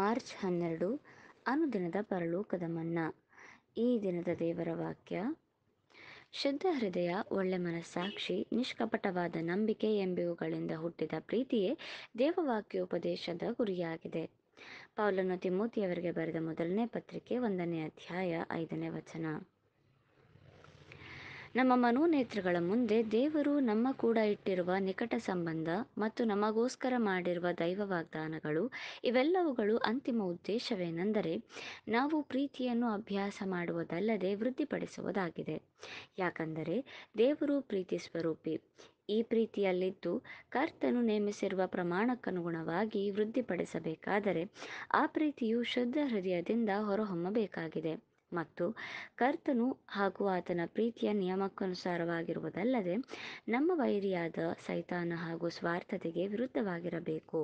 March ಹನ್ನೆರಡು ಅನುದಿನದ ಪರಲೋಕದ ಮನ್ನಾ ಈ ದಿನದ ದೇವರ ವಾಕ್ಯ ಶುದ್ಧ ಹೃದಯ ಒಳ್ಳೆ ಮನಸ್ಸಾಕ್ಷಿ ನಿಷ್ಕಪಟವಾದ ನಂಬಿಕೆ ಎಂಬಿವುಗಳಿಂದ ಹುಟ್ಟಿದ ಪ್ರೀತಿಯೇ ದೇವವಾಕ್ಯೋಪದೇಶದ ಗುರಿಯಾಗಿದೆ ಪೌಲನು ತಿಮ್ಮೂತಿಯವರಿಗೆ ಬರೆದ ಮೊದಲನೇ ಪತ್ರಿಕೆ ಒಂದನೇ ಅಧ್ಯಾಯ ಐದನೇ ವಚನ ನಮ್ಮ ಮನೋನೇತ್ರಗಳ ಮುಂದೆ ದೇವರು ನಮ್ಮ ಕೂಡ ಇಟ್ಟಿರುವ ನಿಕಟ ಸಂಬಂಧ ಮತ್ತು ನಮಗೋಸ್ಕರ ಮಾಡಿರುವ ದೈವ ವಾಗ್ದಾನಗಳು ಇವೆಲ್ಲವುಗಳು ಅಂತಿಮ ಉದ್ದೇಶವೇನೆಂದರೆ ನಾವು ಪ್ರೀತಿಯನ್ನು ಅಭ್ಯಾಸ ಮಾಡುವುದಲ್ಲದೆ ವೃದ್ಧಿಪಡಿಸುವುದಾಗಿದೆ ಯಾಕಂದರೆ ದೇವರು ಪ್ರೀತಿ ಸ್ವರೂಪಿ ಈ ಪ್ರೀತಿಯಲ್ಲಿದ್ದು ಕರ್ತನು ನೇಮಿಸಿರುವ ಪ್ರಮಾಣಕ್ಕನುಗುಣವಾಗಿ ವೃದ್ಧಿಪಡಿಸಬೇಕಾದರೆ ಆ ಪ್ರೀತಿಯು ಶುದ್ಧ ಹೃದಯದಿಂದ ಹೊರಹೊಮ್ಮಬೇಕಾಗಿದೆ ಮತ್ತು ಕರ್ತನು ಹಾಗೂ ಆತನ ಪ್ರೀತಿಯ ನಿಯಮಕ್ಕನುಸಾರವಾಗಿರುವುದಲ್ಲದೆ ನಮ್ಮ ವೈರಿಯಾದ ಸೈತಾನ ಹಾಗೂ ಸ್ವಾರ್ಥತೆಗೆ ವಿರುದ್ಧವಾಗಿರಬೇಕು